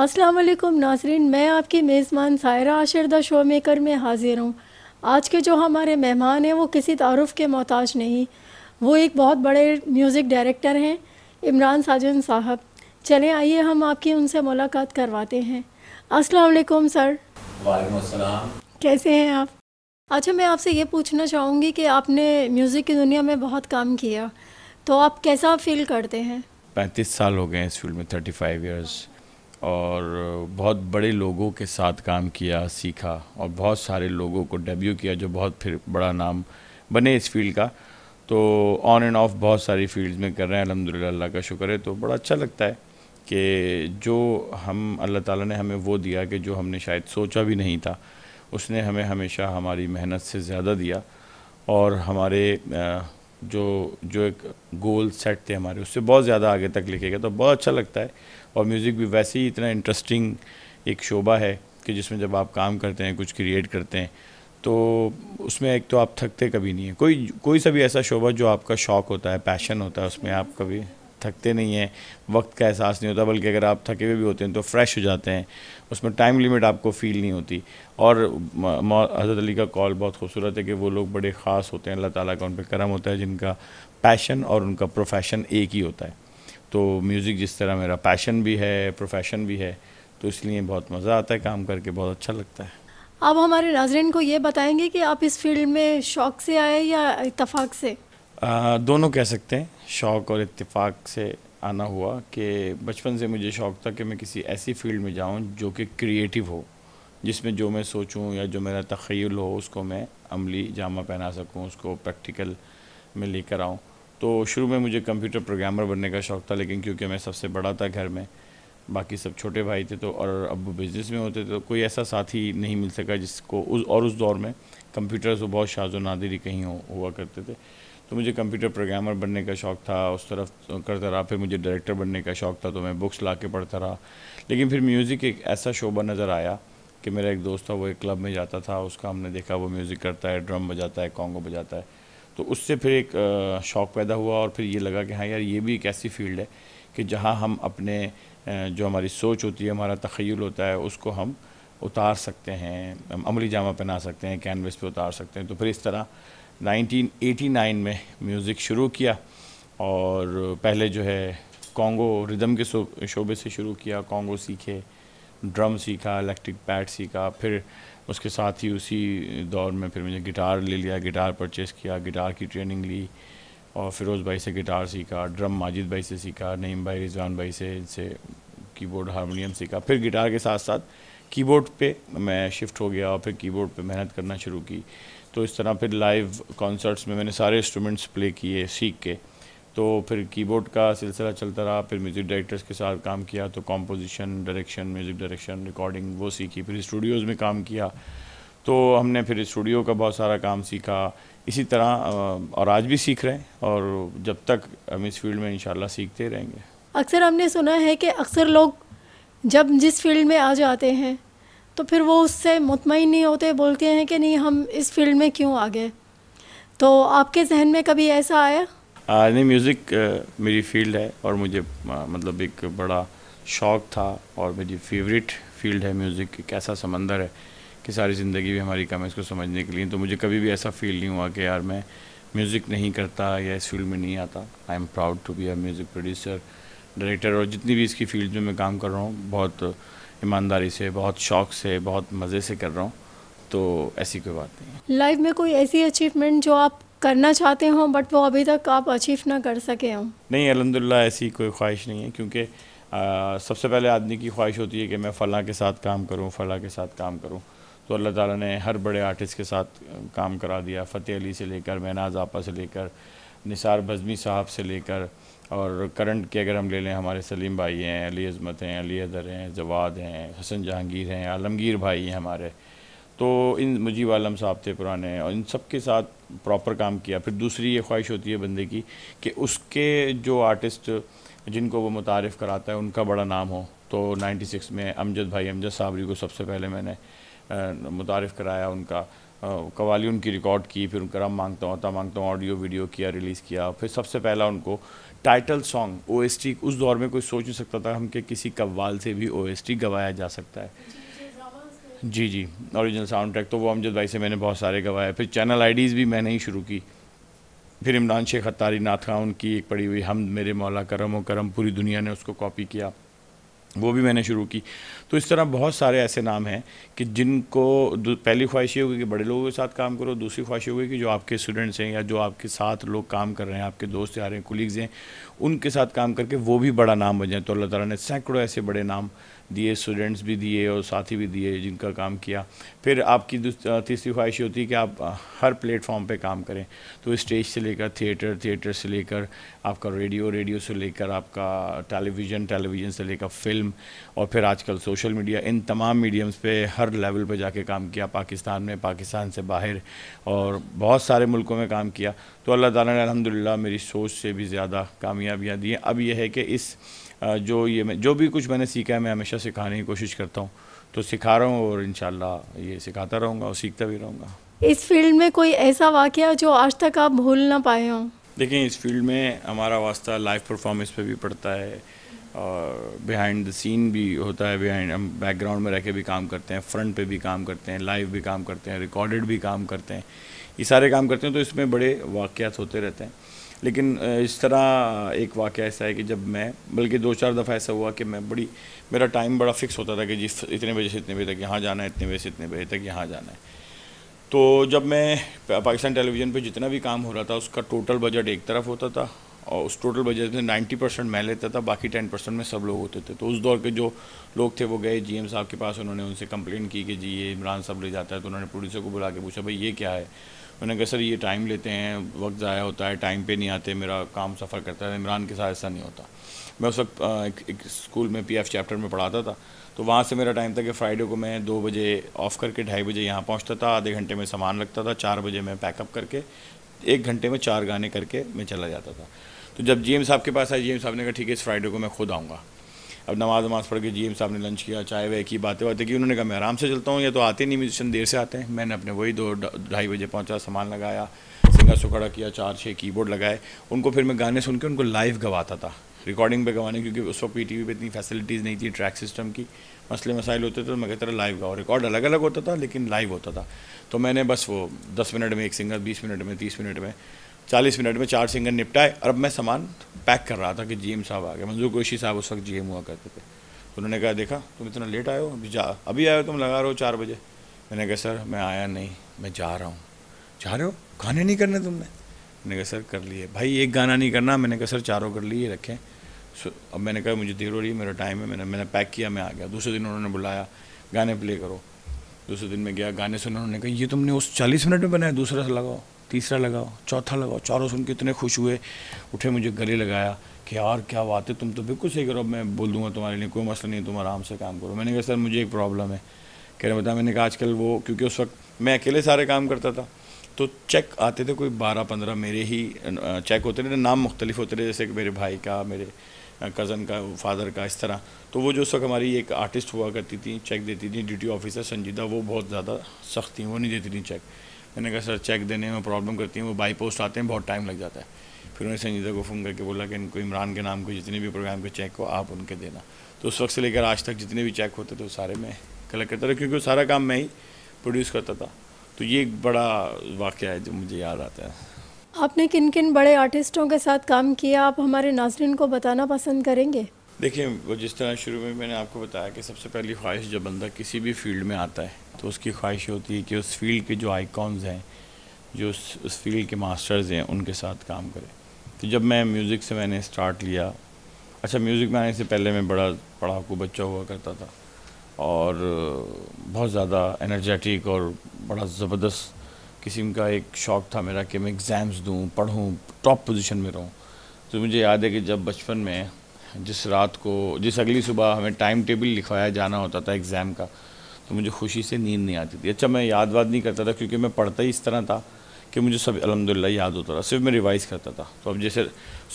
अस्सलाम वालेकुम नाजरीन मैं आपकी मेज़बान सायरा आशरदा शो मेकर में हाज़िर हूँ आज के जो हमारे मेहमान हैं वो किसी तारफ़ के मोहताज नहीं वो एक बहुत बड़े म्यूज़िक डायरेक्टर हैं इमरान साजन साहब चलें आइए हम आपकी उनसे मुलाकात करवाते हैं अस्सलाम वालेकुम सर वालेकुम कैसे हैं आप अच्छा मैं आपसे ये पूछना चाहूँगी कि आपने म्यूज़िक की दुनिया में बहुत काम किया तो आप कैसा फील करते हैं पैंतीस साल हो गए इस फील्ड में थर्टी फाइव ईयर्स और बहुत बड़े लोगों के साथ काम किया सीखा और बहुत सारे लोगों को डेब्यू किया जो बहुत फिर बड़ा नाम बने इस फील्ड का तो ऑन एंड ऑफ बहुत सारी फील्ड्स में कर रहे हैं अलहमदिल्ला अल्लाह का शुक्र है तो बड़ा अच्छा लगता है कि जो हम अल्लाह ताला ने हमें वो दिया कि जो हमने शायद सोचा भी नहीं था उसने हमें हमेशा हमारी मेहनत से ज़्यादा दिया और हमारे जो जो एक गोल सेट थे हमारे उससे बहुत ज़्यादा आगे तक लिखे गए तो बहुत अच्छा लगता है और म्यूज़िक भी वैसे ही इतना इंटरेस्टिंग एक शोबा है कि जिसमें जब आप काम करते हैं कुछ क्रिएट करते हैं तो उसमें एक तो आप थकते कभी नहीं है कोई कोई सा भी ऐसा शोबा जो आपका शौक़ होता है पैशन होता है उसमें आप कभी थकते नहीं हैं वक्त का एहसास नहीं होता बल्कि अगर आप थके हुए भी होते हैं तो फ्रेश हो जाते हैं उसमें टाइम लिमिट आपको फ़ील नहीं होती और हज़रत अली का कॉल बहुत खूबसूरत है कि वो लोग बड़े ख़ास होते हैं अल्लाह ताला का उन पर करम होता है जिनका पैशन और उनका प्रोफेशन एक ही होता है तो म्यूज़िक जिस तरह मेरा पैशन भी है प्रोफेशन भी है तो इसलिए बहुत मज़ा आता है काम करके बहुत अच्छा लगता है आप हमारे नाजरन को ये बताएंगे कि आप इस फील्ड में शौक़ से आए या इतफाक़ से आ, दोनों कह सकते हैं शौक़ और इत्तेफाक से आना हुआ कि बचपन से मुझे शौक़ था कि मैं किसी ऐसी फील्ड में जाऊं जो कि क्रिएटिव हो जिसमें जो मैं सोचूं या जो मेरा तखील हो उसको मैं अमली जामा पहना सकूं उसको प्रैक्टिकल में लेकर आऊं तो शुरू में मुझे कंप्यूटर प्रोग्रामर बनने का शौक़ था लेकिन क्योंकि मैं सबसे बड़ा था घर में बाकी सब छोटे भाई थे तो और अब बिज़नेस में होते थे तो कोई ऐसा साथी नहीं मिल सका जिसको उस और उस दौर में कंप्यूटर वो बहुत शाजो नादरी कहीं हो, हुआ करते थे तो मुझे कंप्यूटर प्रोग्रामर बनने का शौक़ था उस तरफ करता रहा फिर मुझे डायरेक्टर बनने का शौक़ था तो मैं बुक्स ला के पढ़ता रहा लेकिन फिर म्यूज़िक एक ऐसा शोबा नज़र आया कि मेरा एक दोस्त था वो एक क्लब में जाता था उसका हमने देखा वो म्यूज़िक करता है ड्रम बजाता है कॉन्गो बजाता है तो उससे फिर एक शौक़ पैदा हुआ और फिर ये लगा कि हाँ यार ये भी एक ऐसी फील्ड है कि जहाँ हम अपने जो हमारी सोच होती है हमारा तखयल होता है उसको हम उतार सकते हैं अमली जामा पहना सकते हैं कैनवस पे उतार सकते हैं तो फिर इस तरह 1989 में म्यूज़िक शुरू किया और पहले जो है कॉन्गो रिदम के शोबे से शुरू किया कॉन्गो सीखे ड्रम सीखा इलेक्ट्रिक पैड सीखा फिर उसके साथ ही उसी दौर में फिर मैंने गिटार ले लिया गिटार परचेस किया गिटार की ट्रेनिंग ली और फिरोज़ भाई से गिटार सीखा ड्रम माजिद भाई से सीखा नईम भाई रिजवान भाई से इनसे कीबोर्ड हारमोनीम सीखा फिर गिटार के साथ साथ कीबोर्ड पे मैं शिफ्ट हो गया और फिर कीबोर्ड पे मेहनत करना शुरू की तो इस तरह फिर लाइव कॉन्सर्ट्स में मैंने सारे इंस्ट्रूमेंट्स प्ले किए सीख के तो फिर कीबोर्ड का सिलसिला चलता रहा फिर म्यूज़िक डायरेक्टर्स के साथ काम किया तो composition direction music direction recording वो सीखी फिर स्टूडियोज़ में काम किया तो हमने फिर स्टूडियो का बहुत सारा काम सीखा इसी तरह और आज भी सीख रहे हैं और जब तक हम इस फील्ड में इन सीखते रहेंगे अक्सर हमने सुना है कि अक्सर लोग जब जिस फील्ड में आ जाते हैं तो फिर वो उससे मुतमिन नहीं होते बोलते हैं कि नहीं हम इस फील्ड में क्यों आ गए तो आपके जहन में कभी ऐसा आया आ, नहीं म्यूज़िक मेरी फील्ड है और मुझे आ, मतलब एक बड़ा शौक़ था और मेरी फेवरेट फील्ड है म्यूज़िक एक ऐसा समंदर है कि सारी ज़िंदगी भी हमारी कम है इसको समझने के लिए तो मुझे कभी भी ऐसा फील नहीं हुआ कि यार मैं म्यूज़िक नहीं करता या इस फील्ड में नहीं आता I am proud to be a music producer director और जितनी भी इसकी फील्ड में मैं काम कर रहा हूँ बहुत ईमानदारी से बहुत शौक से बहुत मज़े से कर रहा हूँ तो ऐसी कोई बात नहीं लाइफ में कोई ऐसी अचीवमेंट जो आप करना चाहते हो बट वो अभी तक आप अचीव ना कर सके हों नहीं अलहमदिल्ला ऐसी कोई ख्वाहिश नहीं है क्योंकि सबसे पहले आदमी की ख्वाहिश होती है कि मैं फ़लाँ के साथ काम करूँ फ़लाँ के साथ काम करूँ तो अल्लाह ताला ने हर बड़े आर्टिस्ट के साथ काम करा दिया फ़तेह अली से लेकर मैनाज आपा से लेकर निसार बज़मी साहब से लेकर और करंट के अगर हम ले लें हमारे सलीम भाई हैं अली अजमत हैं अली अदर हैं जवाद हैं हसन जहांगीर हैं आलमगीर भाई हैं हमारे तो इन मुजीब आलम साहब थे पुराने और इन सब के साथ प्रॉपर काम किया फिर दूसरी ये ख्वाहिश होती है बंदे की कि उसके जो आर्टिस्ट जिनको वो मुतारफ़ कराता है उनका बड़ा नाम हो तो 96 में अमजद भाई अमजद साबरी को सबसे पहले मैंने मुतारफ़ कराया उनका कवाली उनकी रिकॉर्ड की फिर उनका राम मांगता हूँ अता मांगता हूँ ऑडियो वीडियो किया रिलीज़ किया फिर सबसे पहला उनको टाइटल सॉन्ग ओ उस दौर में कोई सोच नहीं सकता था हम कि किसी कव्वाल से भी ओ गवाया जा सकता है जी जी ओरिजिनल साउंड ट्रैक तो वो अमजद भाई से मैंने बहुत सारे गवाए फिर चैनल आईडीज़ भी मैंने ही शुरू की फिर इमरान शेख अतारी नाथ खां उनकी एक पड़ी हुई हम मेरे मौला करम व करम पूरी दुनिया ने उसको कॉपी किया वो भी मैंने शुरू की तो इस तरह बहुत सारे ऐसे नाम हैं कि जिनको पहली ख्वाहिश ये होगी कि बड़े लोगों के साथ काम करो दूसरी ख्वाहिश होगी कि जो आपके स्टूडेंट्स हैं या जो आपके साथ लोग काम कर रहे हैं आपके दोस्त आ रहे हैं कुलीग्स हैं उनके साथ काम करके वो भी बड़ा नाम बन जाए तो अल्लाह ताला ने सैकड़ों ऐसे बड़े नाम दिए स्टूडेंट्स भी दिए और साथी भी दिए जिनका काम किया फिर आपकी तीसरी ख्वाहिश होती है कि आप हर प्लेटफॉर्म पे काम करें तो स्टेज से लेकर थिएटर थिएटर से लेकर आपका रेडियो रेडियो से लेकर आपका टेलीविज़न टेलीविज़न से लेकर फिल्म और फिर आजकल सोशल मीडिया इन तमाम मीडियम्स पे हर लेवल पे जाके काम किया पाकिस्तान में पाकिस्तान से बाहर और बहुत सारे मुल्कों में काम किया तो अल्लाह ताली ने अलहमदिल्ला मेरी सोच से भी ज़्यादा कामयाबियाँ दी अब यह है कि इस जो ये मैं जो भी कुछ मैंने सीखा है मैं हमेशा सिखाने की कोशिश करता हूँ तो सिखा रहा हूँ और इन ये सिखाता रहूँगा और सीखता भी रहूँगा इस फील्ड में कोई ऐसा वाक़ जो आज तक आप भूल ना पाए हों देखें इस फील्ड में हमारा वास्ता लाइव परफॉर्मेंस पे भी पड़ता है और बिहाइंड द सीन भी होता है बिहाइंड हम बैकग्राउंड में रह के भी काम करते हैं फ्रंट पे भी काम करते हैं लाइव भी काम करते हैं रिकॉर्डेड भी काम करते हैं ये सारे काम करते हैं तो इसमें बड़े वाक़ होते रहते हैं लेकिन इस तरह एक वाक़ ऐसा है कि जब मैं बल्कि दो चार दफ़ा ऐसा हुआ कि मैं बड़ी मेरा टाइम बड़ा फिक्स होता था कि जिस इतने बजे से इतने बजे तक यहाँ जाना है इतने बजे से इतने बजे तक यहाँ जाना है तो जब मैं पाकिस्तान टेलीविज़न पे जितना भी काम हो रहा था उसका टोटल बजट एक तरफ होता था और उस टोटल बजट में नाइन्टी परसेंट मैं लेता था बाकी टेन परसेंट में सब लोग होते थे तो उस दौर के जो लोग थे वो गए जीएम साहब के पास उन्होंने उनसे कंप्लेंट की कि जी ये इमरान साहब ले जाता है तो उन्होंने प्रोड्यूसर को बुला के पूछा भाई ये क्या है मैंने कहा सर ये टाइम लेते हैं वक्त ज़ाया होता है टाइम पे नहीं आते मेरा काम सफ़र करता है इमरान के साथ ऐसा नहीं होता मैं उस वक्त एक, एक स्कूल में पीएफ चैप्टर में पढ़ाता था तो वहाँ से मेरा टाइम था कि फ्राइडे को मैं दो बजे ऑफ़ करके ढाई बजे यहाँ पहुँचता था आधे घंटे में सामान लगता था चार बजे मैं पैकअप करके एक घंटे में चार गाने करके मैं चला जाता था तो जब जी साहब के पास आया जी साहब ने कहा ठीक है इस फ्राइडे को मैं खुद आऊँगा अब नमाज नमाज पढ़ के जी एम साहब ने लंच किया चाय वाय की बातें बातें की उन्होंने कहा मैं आराम से चलता हूँ या तो आते नहीं म्यूजिशन देर से आते हैं मैंने अपने वही दो ढाई बजे पहुँचा सामान लगाया सिंगा सुखड़ा किया चार छः कीबोर्ड लगाए उनको फिर मैं गाने सुन के उनको लाइव गवाता था रिकॉर्डिंग पे गवाने क्योंकि उस वक्त पी टी वी पर इतनी फैसिलिटीज़ नहीं थी ट्रैक सिस्टम की मसले मसाइल होते थे तो मैं कहता था लाइव गाओ रिकॉर्ड अलग अलग होता था लेकिन लाइव होता था तो मैंने बस वो दस मिनट में एक सिंगर बीस मिनट में तीस मिनट में चालीस मिनट में चार सिंगर निपटाए और अब मैं सामान पैक कर रहा था कि जी साहब आ गए मंजूर कोशी साहब उस वक्त जी हुआ करते थे उन्होंने कहा देखा तुम इतना लेट आए हो अभी जा अभी आए हो तुम लगा रहे हो चार बजे मैंने कहा सर मैं आया नहीं मैं जा रहा हूँ जा रहे हो गाने नहीं करने तुमने मैंने कहा सर कर लिए भाई एक गाना नहीं करना मैंने कहा सर चारों कर लिए रखें अब मैंने कहा मुझे देर हो रही है मेरा टाइम है मैंने मैंने पैक किया मैं आ गया दूसरे दिन उन्होंने बुलाया गाने प्ले करो दूसरे दिन में गया गाने सुने उन्होंने कहा ये तुमने उस चालीस मिनट में बनाया दूसरा लगाओ तीसरा लगाओ चौथा लगाओ चारों सुन के इतने खुश हुए उठे मुझे गले लगाया कि यार क्या बात है तुम तो बिल्कुल सही करो मैं बोल दूंगा तुम्हारे लिए कोई मसला नहीं तुम आराम से काम करो मैंने कहा सर मुझे एक प्रॉब्लम है कह रहे बता मैंने कहा आजकल वो क्योंकि उस वक्त मैं अकेले सारे काम करता था तो चेक आते थे कोई बारह पंद्रह मेरे ही चेक होते थे नाम मुख्तलिफ होते थे जैसे कि मेरे भाई का मेरे कज़न का फादर का इस तरह तो वो जो उस वक्त हमारी एक आर्टिस्ट हुआ करती थी चेक देती थी ड्यूटी ऑफिसर संजीदा वो बहुत ज़्यादा सख्त थी वो नहीं देती थी चेक मैंने कहा सर चेक देने में प्रॉब्लम करती हैं वो बाई पोस्ट आते हैं बहुत टाइम लग जाता है फिर उन्होंने संजीदा को फ़ोन करके बोला कि इनको इमरान के नाम को जितने भी प्रोग्राम के चेक हो आप उनके देना तो उस वक्त से लेकर आज तक जितने भी चेक होते थे वो सारे मैं कलेक्ट करता था क्योंकि सारा काम मैं ही प्रोड्यूस करता था तो ये एक बड़ा वाक़ है जो मुझे याद आता है आपने किन किन बड़े आर्टिस्टों के साथ काम किया आप हमारे नाजरन को बताना पसंद करेंगे देखिए वो जिस तरह शुरू में मैंने आपको बताया कि सबसे पहली ख्वाहिश जब बंदा किसी भी फील्ड में आता है तो उसकी ख्वाहिश होती है कि उस फील्ड के जो आइकॉन्स हैं जो उस उस फील्ड के मास्टर्स हैं उनके साथ काम करें तो जब मैं म्यूज़िक से मैंने स्टार्ट लिया अच्छा म्यूज़िक में आने से पहले मैं बड़ा पढ़ाकू बच्चा हुआ करता था और बहुत ज़्यादा एनर्जेटिक और बड़ा ज़बरदस्त किस्म का एक शौक़ था मेरा कि मैं एग्ज़ाम्स दूँ पढ़ूँ टॉप पोजीशन में रहूँ तो मुझे याद है कि जब बचपन में जिस रात को जिस अगली सुबह हमें टाइम टेबल लिखवाया जाना होता था एग्ज़ाम का तो मुझे खुशी से नींद नहीं आती थी अच्छा मैं याद वाद नहीं करता था क्योंकि मैं पढ़ता ही इस तरह था कि मुझे सब अलहमदिल्ला याद होता था सिर्फ मैं रिवाइज़ करता था तो अब जैसे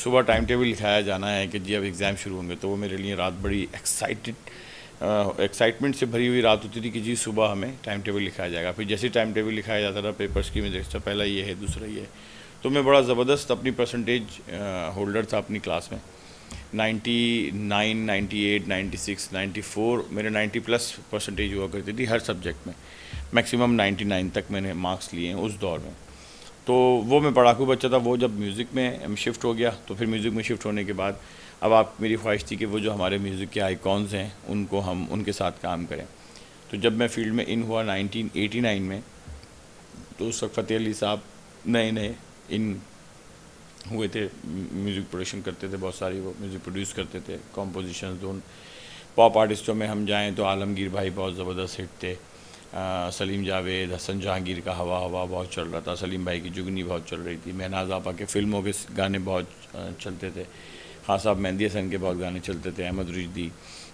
सुबह टाइम टेबल लिखाया जाना है कि जी अब एग्ज़ाम शुरू होंगे तो वो मेरे लिए रात बड़ी एक्साइटेड एक्साइटमेंट से भरी हुई रात होती थी कि जी सुबह हमें टाइम टेबल लिखाया जाएगा फिर जैसे टाइम टेबल लिखाया जाता था पेपर्स की मैं देखता पहला ये है दूसरा ये है तो मैं बड़ा ज़बरदस्त अपनी परसेंटेज होल्डर था अपनी क्लास में 99, 98, 96, 94 मेरे 90 प्लस परसेंटेज हुआ करती थी हर सब्जेक्ट में मैक्सिमम 99 तक मैंने मार्क्स लिए हैं उस दौर में तो वो मैं पढ़ाकू बच्चा था वो जब म्यूज़िक में शिफ्ट हो गया तो फिर म्यूज़िक में शिफ्ट होने के बाद अब आप मेरी ख्वाहिश थी कि वो जो हमारे म्यूज़िक के आइकॉन्स हैं उनको हम उनके साथ काम करें तो जब मैं फील्ड में इन हुआ 1989 में तो उस वक्त फ़तेह अली साहब नए नए इन हुए थे म्यूज़िक प्रोडक्शन करते थे बहुत सारी वो म्यूज़िक प्रोड्यूस करते थे कॉम्पोजिशन उन पॉप आर्टिस्टों में हम जाएँ तो आलमगीर भाई बहुत ज़बरदस्त हिट थे आ, सलीम जावेद हसन जहांगीर का हवा हवा बहुत चल रहा था सलीम भाई की जुगनी बहुत चल रही थी महनाज आपा के फिल्मों के गाने बहुत चलते थे हाँ साहब मेहंदी हसन के बहुत गाने चलते थे अहमद रिजदी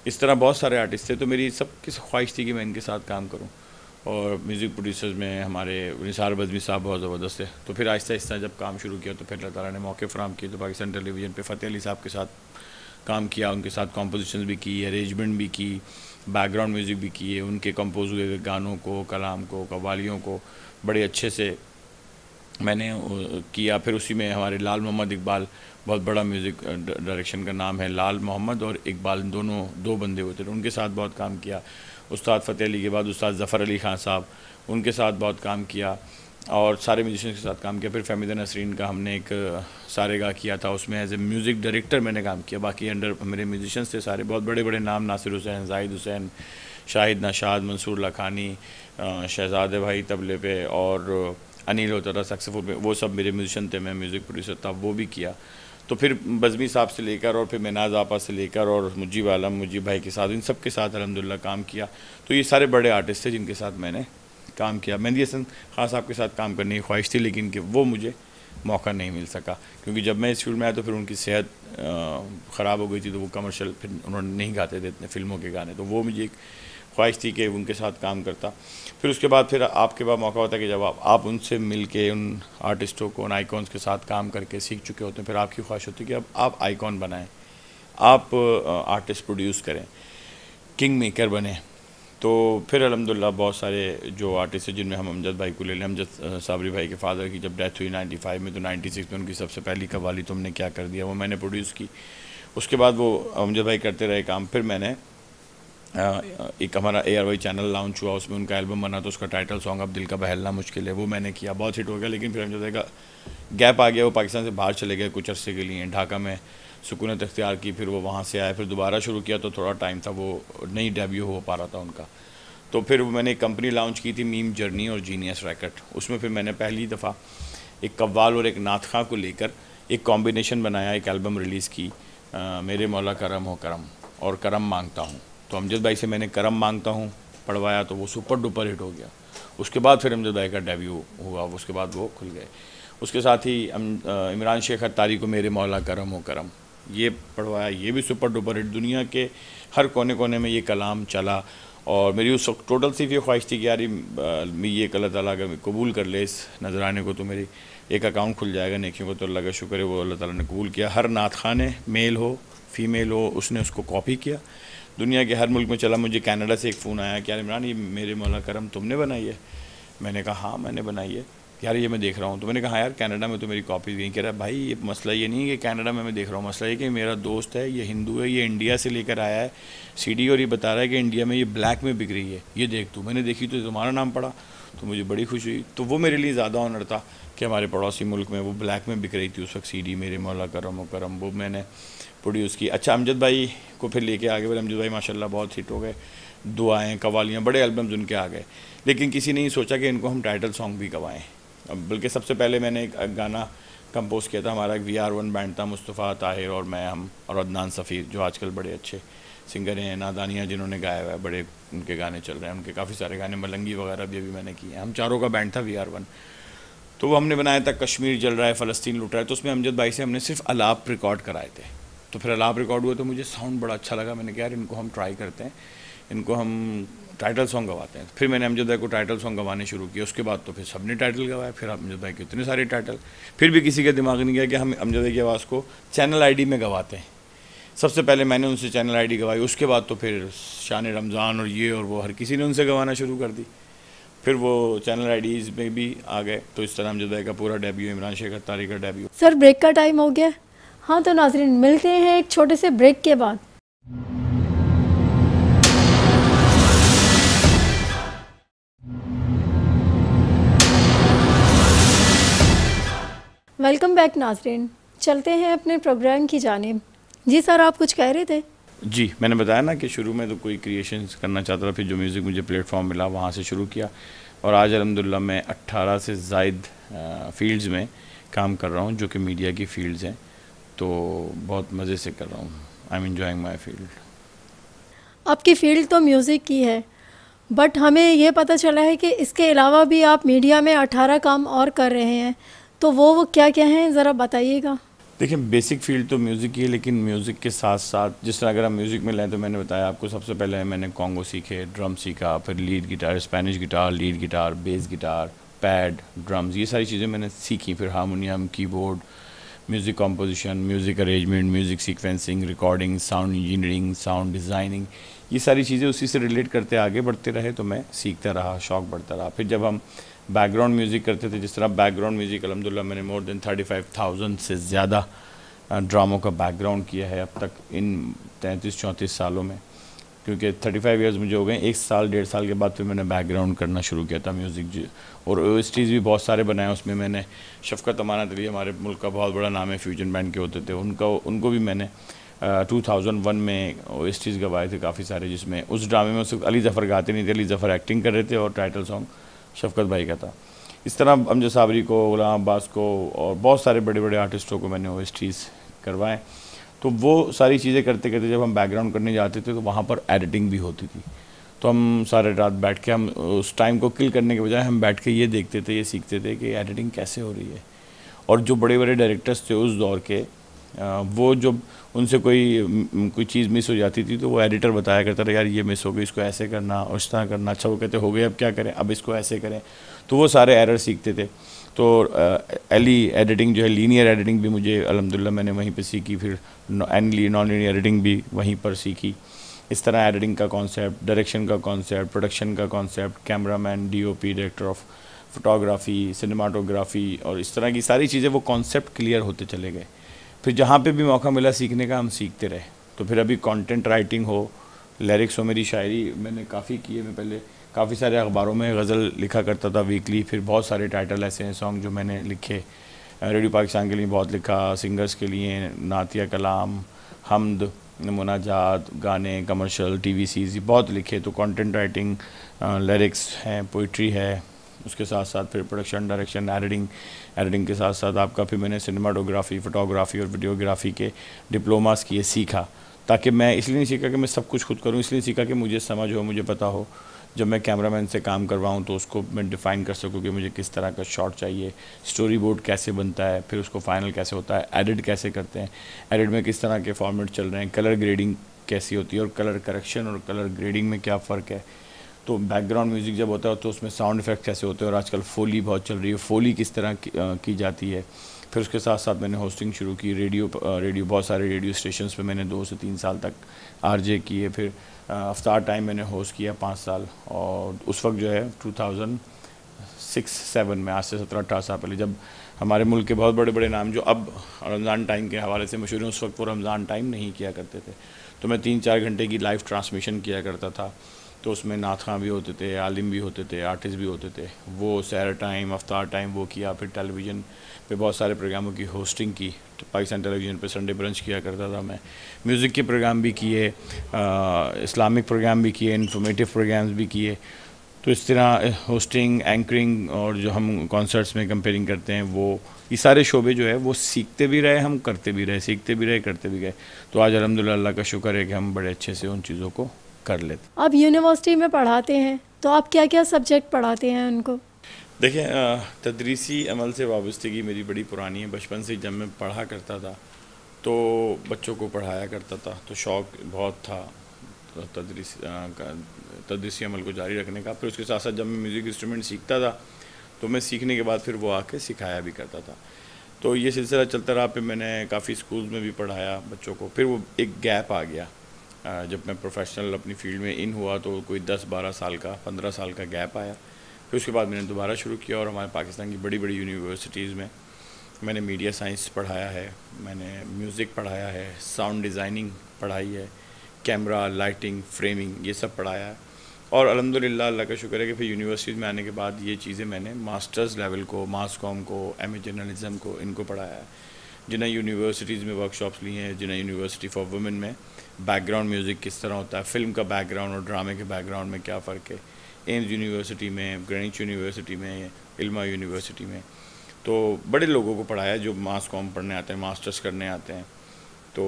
इस तरह बहुत सारे आर्टिस्ट थे तो मेरी सबकी ख्वाहिश थी कि मैं इनके साथ काम करूँ और म्यूज़िक प्रोड्यूसर्स में हमारे निसार बजमी साहब बहुत ज़बरदस्त है तो फिर आहिस्ता आहिस्ता जब काम शुरू किया तो फिर अल्लाह तारा ने मौके फ्राम किए तो पाकिस्तान टेलीविज़न पर फ़तेह अली साहब के साथ काम किया उनके साथ कॉम्पोजिशन भी की अरेंजमेंट भी की बैकग्राउंड म्यूज़िक भी किए उनके कंपोज हुए गानों को कलाम को कवालियों को बड़े अच्छे से मैंने किया फिर उसी में हमारे लाल मोहम्मद इकबाल बहुत बड़ा म्यूज़िक डायरेक्शन uh, का नाम है लाल मोहम्मद और इकबाल दोनों दो बंदे होते थे उनके साथ बहुत काम किया उस्ताद फ़तेह अली के बाद उस्ताद ज़फ़र अली खान साहब उनके साथ बहुत काम किया और सारे म्यूजिशियंस के साथ काम किया फिर फहमीदा नसरीन का हमने एक uh, सारे गा किया था उसमें एज ए म्यूज़िक डायरेक्टर मैंने काम किया बाकी अंडर मेरे म्यूजिशियंस थे सारे बहुत बड़े बड़े नाम नासिर हुसैन जाहिद हुसैन शाहिद नशाद मंसूर लखानी uh, शहजादे भाई तबले पे और अनिल होता था सक्सेफुल पे वो सब मेरे म्यूजिशन थे मैं म्यूज़िक प्रोड्यूसर था वो भी किया तो फिर बज़मी साहब से लेकर और फिर मेनाज आपा से लेकर और मुजीब आलम मुजीब भाई के साथ इन सब के साथ अलहमदिल्ला काम किया तो ये सारे बड़े आर्टिस्ट थे जिनके साथ मैंने काम किया मेहंदी हसन खान साहब के साथ काम करने की ख्वाहिश थी लेकिन कि वो मुझे मौका नहीं मिल सका क्योंकि जब मैं इस फील्ड में आया तो फिर उनकी सेहत ख़राब हो गई थी तो वो कमर्शल फिर उन्होंने नहीं गाते थे इतने फिल्मों के गाने तो वो मुझे एक ख्वाहिश थी कि उनके साथ काम करता फिर उसके बाद फिर आपके पास मौका होता है कि जब आप आप उनसे मिल के उन आर्टिस्टों को उन आइकॉन्स के साथ काम करके सीख चुके होते हैं फिर आपकी ख्वाहिश होती है कि अब आप आइकॉन बनाएं आप आर्टिस्ट प्रोड्यूस करें किंग मेकर बने तो फिर अलहमदिल्ला बहुत सारे जो आर्टिस्ट हैं जिनमें हम अमजद भाई को ले लें अमजद साबरी भाई के फादर की जब डेथ हुई 95 में तो 96 में उनकी सबसे पहली कवाली तुमने तो क्या कर दिया वो मैंने प्रोड्यूस की उसके बाद वो अमजद भाई करते रहे काम फिर मैंने एक हमारा A R Y channel launch हुआ उसमें उनका एल्बम बना तो उसका टाइटल सॉन्ग अब दिल का बहलना मुश्किल है वो मैंने किया बहुत हिट हो गया लेकिन फिर हमजदा का गैप आ गया वो पाकिस्तान से बाहर चले गए कुछ अरसे के लिए ढाका में सुकूनत इख्तियार की फिर वो वहाँ से आए फिर दोबारा शुरू किया तो थोड़ा टाइम था वो नहीं डेब्यू हो पा रहा था उनका तो फिर मैंने एक कंपनी लॉन्च की थी मीम जर्नी और जीनियस रैकेट उसमें फिर मैंने पहली दफ़ा एक कव्वाल और एक नाथ खां को लेकर एक कॉम्बिनेशन बनाया एक एल्बम रिलीज़ की आ, मेरे मौला करम हो करम और करम मांगता हूँ तो अमजद भाई से मैंने करम मांगता हूँ पढ़वाया तो वो सुपर डुपर हिट हो गया उसके बाद फिर अमजद भाई का डेब्यू हुआ उसके बाद वो खुल गए उसके साथ ही इमरान शेख अतारी को मेरे मौला करम हो करम ये पढ़वाया ये भी सुपर डुपर हिट दुनिया के हर कोने कोने में ये कलाम चला और मेरी उस टोटल सिर्फ ये ख्वाहिश थी कि यार ये अल्लाह तला अगर कबूल कर ले इस नजराने को तो मेरी एक अकाउंट खुल जाएगा नेकियों को तो अल्लाह का शुक्र है वो अल्लाह ताला ने कबूल किया हर नात खान मेल हो फीमेल हो उसने उसको कॉपी किया दुनिया के हर मुल्क में चला मुझे कनाडा से एक फ़ोन आया कि यार इमरान ये मेरे मौला करम तुमने बनाई है मैंने कहा हाँ मैंने बनाई है यार ये मैं देख रहा हूँ तो मैंने कहा हाँ यार कनाडा में तो मेरी कॉपी गई कह रहा भाई ये मसला ये नहीं है कि कनाडा में मैं देख रहा हूँ मसला ये कि मेरा दोस्त है ये हिंदू है ये इंडिया से लेकर आया है सीडी और ये बता रहा है कि इंडिया में ये ब्लैक में बिक रही है ये देख तू मैंने देखी तो तुम्हारा नाम पड़ा तो मुझे बड़ी खुशी हुई तो वो मेरे लिए ज़्यादा ऑनर था कि हमारे पड़ोसी मुल्क में वो ब्लैक में बिक रही थी उस वक्त सीडी मेरे मौला करम करम वो मैंने प्रोड्यूस की अच्छा अमजद भाई को फिर लेके आ गए अमजद भाई माशाल्लाह बहुत हिट हो गए दुआएँ कवालियाँ बड़े एल्बम्स उनके आ गए लेकिन किसी ने ही सोचा कि इनको हम टाइटल सॉन्ग भी गवाएँ बल्कि सबसे पहले मैंने एक गाना कंपोज़ किया था हमारा एक वी आर वन बैंड था मुस्तफ़ा ताहिर और मैं हम और अदनान सफ़ीर जो आजकल बड़े अच्छे सिंगर हैं नादानियाँ जिन्होंने गाया हुआ है बड़े उनके गाने चल रहे हैं उनके काफ़ी सारे गाने मलंगी वगैरह भी अभी मैंने किए हैं हम चारों का बैंड था वी आर वन तो वो हमने बनाया था कश्मीर जल रहा है फ़लस्तीन लुट रहा है तो उसमें अमजद भाई से हमने सिर्फ अलाप रिकॉर्ड कराए थे तो फिर अलाप रिकॉर्ड हुआ तो मुझे साउंड बड़ा अच्छा लगा मैंने कहा यार इनको हम ट्राई करते हैं इनको हम टाइटल सॉन्ग गवाते हैं फिर मैंने अमजदाई को टाइटल सॉन्ग गवाने शुरू किया उसके बाद तो फिर सबने टाइटल गवाया फिर अमजदाई के इतने सारे टाइटल फिर भी किसी का दिमाग नहीं गया कि हम अमजदाई की आवाज़ को चैनल आईडी में गवाते हैं सबसे पहले मैंने उनसे चैनल आईडी गवाई उसके बाद तो फिर शान रमज़ान और ये और वो हर किसी ने उनसे गवाना शुरू कर दी फिर वो चैनल आईडीज़ में भी आ गए तो इस तरह अमजदाई का पूरा डेब्यू इमरान शेखर तारी का डेब्यू सर ब्रेक का टाइम हो गया हाँ तो नाजरीन मिलते हैं एक छोटे से ब्रेक के बाद वेलकम बैक नाजरीन चलते हैं अपने प्रोग्राम की जानब जी सर आप कुछ कह रहे थे जी मैंने बताया ना कि शुरू में तो कोई क्रिएशन करना चाहता था फिर जो म्यूज़िक मुझे प्लेटफॉर्म मिला वहाँ से शुरू किया और आज अलहमदिल्ला मैं 18 से जायद फील्ड्स में काम कर रहा हूँ जो कि मीडिया की फील्ड्स हैं तो बहुत मज़े से कर रहा हूँ I am enjoying my field आपकी फील्ड तो म्यूज़िक की है बट हमें यह पता चला है कि इसके अलावा भी आप मीडिया में अठारह काम और कर रहे हैं तो वो वो क्या क्या हैं ज़रा बताइएगा देखिए बेसिक फील्ड तो म्यूज़िक ही है लेकिन म्यूज़िक के साथ साथ जिस तरह अगर हम म्यूज़िक में लें तो मैंने बताया आपको सबसे पहले मैंने कॉन्गो सीखे ड्रम सीखा फिर lead guitar Spanish guitar lead guitar bass guitar pad drums ये सारी चीज़ें मैंने सीखी फिर harmonium keyboard music composition music arrangement music sequencing recording sound engineering sound designing ये सारी चीज़ें उसी से रिलेट करते आगे बढ़ते रहे तो मैं सीखता रहा शौक बढ़ता रहा फिर जब हम बैकग्राउंड म्यूज़िक करते थे जिस तरह बैकग्राउंड म्यूज़िक अलहमदिल्ला मैंने more than thirty five thousand से ज़्यादा ड्रामों का बैकग्राउंड किया है अब तक इन तैंतीस चौंतीस सालों में क्योंकि 35 फाइव ईयर्स मुझे हो गए एक साल डेढ़ साल के बाद फिर मैंने बैकग्राउंड करना शुरू किया था म्यूज़िक और ओ भी बहुत सारे बनाए उसमें मैंने शफकत अमाना अली हमारे मुल्क का बहुत बड़ा नाम है फ्यूजन बैंड के होते थे उनका उनको भी मैंने टू थाउजेंड वन में ओ एस टीज़ गवाए थे काफ़ी सारे जिसमें उस ड्रामे में उस अली जफ़र गाते नहीं थे अली जफ़र एक्टिंग कर रहे थे और टाइटल सॉन्ग शफकत भाई का था इस तरह अमजद साबरी को गुलाम अब्बास को और बहुत सारे बड़े बड़े आर्टिस्टों को मैंने ओ एस टीज़ करवाएँ तो वो सारी चीज़ें करते करते जब हम बैकग्राउंड करने जाते थे तो वहाँ पर एडिटिंग भी होती थी तो हम सारे रात बैठ के हम उस टाइम को किल करने के बजाय हम बैठ के ये देखते थे ये सीखते थे कि एडिटिंग कैसे हो रही है और जो बड़े बड़े डायरेक्टर्स थे उस दौर के वो जब उनसे कोई कोई चीज़ मिस हो जाती थी तो वो एडिटर बताया करता था यार ये मिस हो गई इसको ऐसे करना और इस तरह करना अच्छा वो कहते हो गए अब क्या करें अब इसको ऐसे करें तो वो सारे एरर सीखते थे तो एली एडिटिंग e जो है लीनियर एडिटिंग भी मुझे अलहमदिल्ला मैंने वहीं पर सीखी फिर एनली नॉन लीनियर एडिटिंग भी वहीं पर सीखी इस तरह एडिटिंग का कॉन्सेप्ट डायरेक्शन का कॉन्सेप्ट प्रोडक्शन का concept O P director of photography cinematography और इस तरह की सारी चीज़ें वो कॉन्सेप्ट क्लियर होते चले गए फिर जहाँ पे भी मौका मिला सीखने का हम सीखते रहे तो फिर अभी कंटेंट राइटिंग हो लिरिक्स हो मेरी शायरी मैंने काफ़ी की है मैं पहले काफ़ी सारे अखबारों में गज़ल लिखा करता था वीकली फिर बहुत सारे टाइटल ऐसे हैं सॉन्ग जो मैंने लिखे रेडियो पाकिस्तान के लिए बहुत लिखा सिंगर्स के लिए नातिया कलाम हमद मुनाजात गाने कमर्शल टीवी सीरीज बहुत लिखे तो कंटेंट राइटिंग लिरिक्स हैं पोइट्री है उसके साथ साथ फिर प्रोडक्शन डायरेक्शन एडिटिंग एडिटिंग के साथ साथ आपका फिर मैंने सिनेमाटोग्राफी फोटोग्राफी और वीडियोग्राफी के डिप्लोमास किए सीखा ताकि मैं इसलिए नहीं सीखा कि मैं सब कुछ खुद करूँ इसलिए सीखा कि मुझे समझ हो मुझे पता हो जब मैं कैमरामैन से काम करवाऊँ तो उसको मैं डिफ़ाइन कर सकूँ कि मुझे किस तरह का शॉट चाहिए स्टोरी बोर्ड कैसे बनता है फिर उसको फाइनल कैसे होता है एडिट कैसे करते हैं एडिट में किस तरह के फॉर्मेट चल रहे हैं कलर ग्रेडिंग कैसी होती है और कलर करेक्शन और कलर ग्रेडिंग में क्या फ़र्क है तो बैकग्राउंड म्यूज़िक जब होता है तो उसमें साउंड इफेक्ट कैसे होते हैं और आजकल फोली बहुत चल रही है फोली किस तरह की, आ, की जाती है फिर उसके साथ साथ मैंने होस्टिंग शुरू की रेडियो रेडियो बहुत सारे रेडियो स्टेशन पर मैंने दो से तीन साल तक आर किए फिर अफ्तार टाइम मैंने होस्ट किया पाँच साल और उस वक्त जो है टू थाउजेंड सिक्स सेवन में आज से सत्रह अठारह साल पहले जब हमारे मुल्क के बहुत बड़े बड़े नाम जो अब रमज़ान टाइम के हवाले से मशहूर हैं उस वक्त वो रमज़ान टाइम नहीं किया करते थे तो मैं तीन चार घंटे की लाइव ट्रांसमिशन किया करता था तो उसमें नात भी होते थे आलिम भी होते थे आर्टिस्ट भी होते थे वो सैर टाइम अफ्तार टाइम वो किया फिर टेलीविज़न पे बहुत सारे प्रोग्रामों की होस्टिंग की तो पाकिस्तान टेलीविज़न पे संडे ब्रंच किया करता था मैं म्यूज़िक के प्रोग्राम भी किए इस्लामिक प्रोग्राम भी किए इन्फॉर्मेटिव प्रोग्राम्स भी किए तो इस तरह होस्टिंग एंकरिंग और जो हम कॉन्सर्ट्स में कंपेयरिंग करते हैं वो ये सारे शोबे जो है वो सीखते भी रहे हम करते भी रहे सीखते भी रहे करते भी गए तो आज अलहमदिल्ला अल्लाह का शुक्र है कि हम बड़े अच्छे से उन चीज़ों को कर लेते आप यूनिवर्सिटी में पढ़ाते हैं तो आप क्या क्या सब्जेक्ट पढ़ाते हैं उनको देखें तदरीसी अमल से वाबस्तगी मेरी बड़ी पुरानी है बचपन से जब मैं पढ़ा करता था तो बच्चों को पढ़ाया करता था तो शौक़ बहुत था तो तदरीस का तदरीसी अमल को जारी रखने का फिर उसके साथ साथ जब मैं म्यूज़िक इंस्ट्रूमेंट सीखता था तो मैं सीखने के बाद फिर वो आके सिखाया भी करता था तो ये सिलसिला चलता रहा फिर मैंने काफ़ी स्कूल में भी पढ़ाया बच्चों को फिर वो एक गैप आ गया जब मैं प्रोफेशनल अपनी फील्ड में इन हुआ तो कोई दस बारह साल का पंद्रह साल का गैप आया फिर उसके बाद मैंने दोबारा शुरू किया और हमारे पाकिस्तान की बड़ी बड़ी यूनिवर्सिटीज़ में मैंने मीडिया साइंस पढ़ाया है मैंने म्यूज़िक पढ़ाया है साउंड डिज़ाइनिंग पढ़ाई है कैमरा लाइटिंग फ्रेमिंग ये सब पढ़ाया है और अलहमदिल्ला अल्लाह का शुक्र है कि फिर यूनिवर्सिटीज़ में आने के बाद ये चीज़ें मैंने मास्टर्स लेवल को मास कॉम को एम ए जर्नलिज़म को इनको पढ़ाया है जिन्हें यूनिवर्सिटीज़ में वर्कशॉप्स ली हैं जिन्हें यूनिवर्सिटी फॉर वुमेन में बैकग्राउंड म्यूज़िक किस तरह होता है फिल्म का बैकग्राउंड और ड्रामे के बैकग्राउंड में क्या फ़र्क है एम्स यूनिवर्सिटी में ग्रेनिच यूनिवर्सिटी में इल्मा यूनिवर्सिटी में तो बड़े लोगों को पढ़ाया जो मास कॉम पढ़ने आते हैं मास्टर्स करने आते हैं तो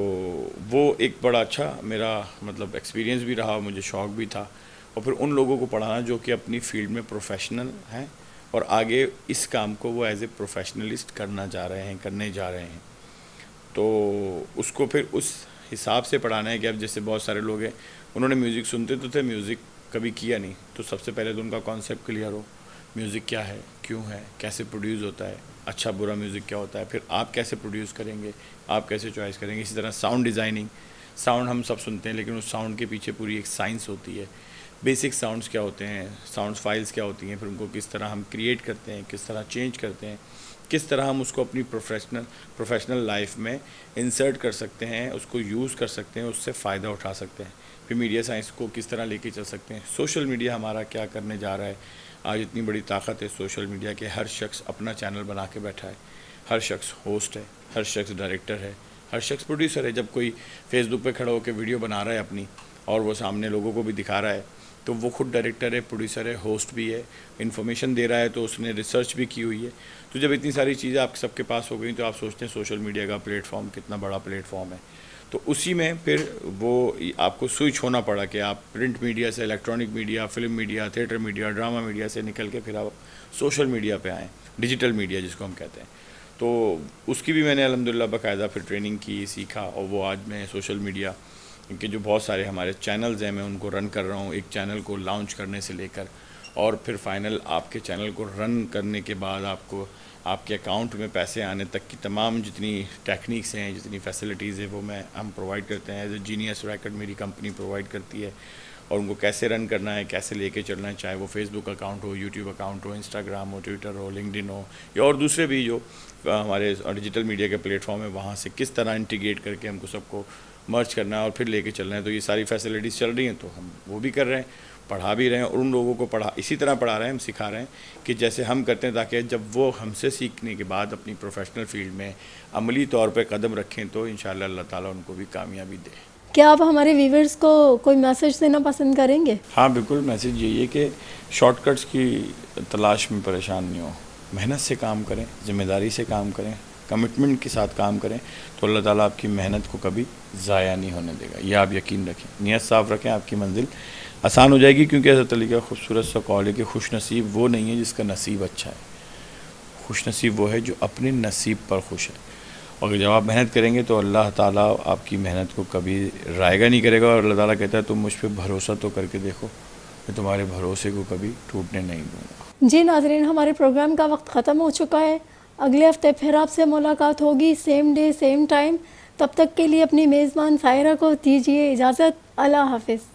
वो एक बड़ा अच्छा मेरा मतलब एक्सपीरियंस भी रहा मुझे शौक भी था और फिर उन लोगों को पढ़ाना जो कि अपनी फील्ड में प्रोफेशनल हैं और आगे इस काम को वो एज ए प्रोफेशनलिस्ट करना जा रहे हैं करने जा रहे हैं तो उसको फिर उस हिसाब से पढ़ाना है कि अब जैसे बहुत सारे लोग हैं उन्होंने म्यूज़िक सुनते तो थे म्यूज़िक कभी किया नहीं तो सबसे पहले तो उनका कॉन्सेप्ट क्लियर हो म्यूज़िक क्या है क्यों है कैसे प्रोड्यूस होता है अच्छा बुरा म्यूज़िक क्या होता है फिर आप कैसे प्रोड्यूस करेंगे आप कैसे चॉइस करेंगे इसी तरह साउंड डिज़ाइनिंग साउंड हम सब सुनते हैं लेकिन उस साउंड के पीछे पूरी एक साइंस होती है बेसिक साउंड्स क्या होते हैं साउंड फाइल्स क्या होती हैं फिर उनको किस तरह हम क्रिएट करते हैं किस तरह चेंज करते हैं किस तरह हम उसको अपनी प्रोफेशनल प्रोफेशनल लाइफ में इंसर्ट कर सकते हैं उसको यूज़ कर सकते हैं उससे फ़ायदा उठा सकते हैं फिर मीडिया साइंस को किस तरह लेके चल सकते हैं सोशल मीडिया हमारा क्या करने जा रहा है आज इतनी बड़ी ताकत है सोशल मीडिया के हर शख्स अपना चैनल बना के बैठा है हर शख्स होस्ट है हर शख्स डायरेक्टर है हर शख्स प्रोड्यूसर है जब कोई फेसबुक पे खड़ा होकर वीडियो बना रहा है अपनी और वो सामने लोगों को भी दिखा रहा है तो वो खुद डायरेक्टर है प्रोड्यूसर है होस्ट भी है इन्फॉर्मेशन दे रहा है तो उसने रिसर्च भी की हुई है तो जब इतनी सारी चीज़ें आप सबके पास हो गई तो आप सोचते हैं सोशल मीडिया का प्लेटफॉर्म कितना बड़ा प्लेटफॉर्म है तो उसी में फिर वो आपको स्विच होना पड़ा कि आप प्रिंट मीडिया से electronic media film media theatre media drama media से निकल के फिर आप सोशल मीडिया पे आएँ डिजिटल मीडिया जिसको हम कहते हैं तो उसकी भी मैंने अलहमदिल्ला बाकायदा फिर ट्रेनिंग की सीखा और वो आज मैं सोशल मीडिया के जो बहुत सारे हमारे चैनल्स हैं मैं उनको रन कर रहा हूँ एक चैनल को लॉन्च करने से लेकर और फिर फाइनल आपके चैनल को रन करने के बाद आपको आपके अकाउंट में पैसे आने तक की तमाम जितनी टेक्निक्स हैं जितनी फैसिलिटीज़ है वो मैं हम प्रोवाइड करते हैं एज ए जीनियस रैकेट मेरी कंपनी प्रोवाइड करती है और उनको कैसे रन करना है कैसे लेके चलना है चाहे वो फेसबुक अकाउंट हो यूट्यूब अकाउंट हो इंस्टाग्राम हो ट्विटर हो लिंकडिन हो या और दूसरे भी जो हमारे डिजिटल मीडिया के प्लेटफॉर्म है वहाँ से किस तरह इंटीग्रेट करके हमको सबको मर्ज करना है और फिर लेके चलना है तो ये सारी फैसिलिटीज़ चल रही हैं तो हम वो भी कर रहे हैं पढ़ा भी रहे हैं और उन लोगों को पढ़ा इसी तरह पढ़ा रहे हैं हम सिखा रहे हैं कि जैसे हम करते हैं ताकि जब वो हमसे सीखने के बाद अपनी प्रोफेशनल फील्ड में अमली तौर पर कदम रखें तो इन अल्लाह ताला उनको भी कामयाबी दे क्या आप हमारे व्यूवर्स को कोई मैसेज देना पसंद करेंगे हाँ बिल्कुल मैसेज यही है कि शॉर्टकट्स की तलाश में परेशान नहीं हो मेहनत से काम करें जिम्मेदारी से काम करें कमिटमेंट के साथ काम करें तो अल्लाह ताला आपकी मेहनत को कभी ज़ाया नहीं होने देगा यह आप यकीन रखें नीयत साफ़ रखें आपकी मंजिल आसान हो जाएगी क्योंकि हज़रत अली का खूबसूरत सा कौल है कि खुश नसीब वो नहीं है जिसका नसीब अच्छा है खुश नसीब वो है जो अपने नसीब पर खुश है और अगर जब आप मेहनत करेंगे तो अल्लाह ताला आपकी मेहनत को कभी रायगा नहीं करेगा और अल्लाह ताला कहता है तुम मुझ पर भरोसा तो करके देखो मैं तुम्हारे भरोसे को कभी टूटने नहीं दूँगा जी नाजरीन हमारे प्रोग्राम का वक्त ख़त्म हो चुका है अगले हफ्ते फिर आपसे मुलाकात होगी सेम डे सेम टाइम तब तक के लिए अपनी मेज़बान सायरा को दीजिए इजाज़त अल्लाह हाफिज़